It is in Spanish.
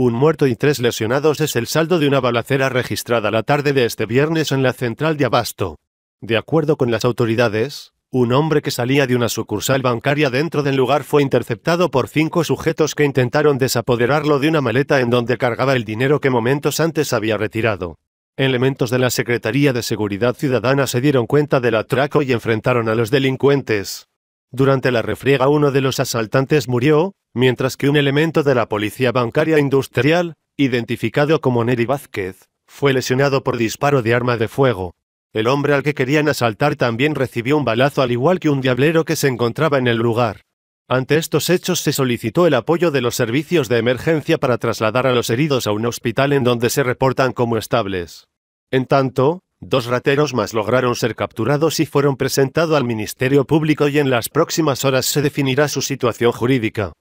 Un muerto y tres lesionados es el saldo de una balacera registrada la tarde de este viernes en la central de Abasto. De acuerdo con las autoridades, un hombre que salía de una sucursal bancaria dentro del lugar fue interceptado por cinco sujetos que intentaron desapoderarlo de una maleta en donde cargaba el dinero que momentos antes había retirado. Elementos de la Secretaría de Seguridad Ciudadana se dieron cuenta del atraco y enfrentaron a los delincuentes. Durante la refriega uno de los asaltantes murió, mientras que un elemento de la Policía Bancaria Industrial, identificado como Neri Vázquez, fue lesionado por disparo de arma de fuego. El hombre al que querían asaltar también recibió un balazo al igual que un diablero que se encontraba en el lugar. Ante estos hechos se solicitó el apoyo de los servicios de emergencia para trasladar a los heridos a un hospital en donde se reportan como estables. En tanto, dos rateros más lograron ser capturados y fueron presentados al Ministerio Público y en las próximas horas se definirá su situación jurídica.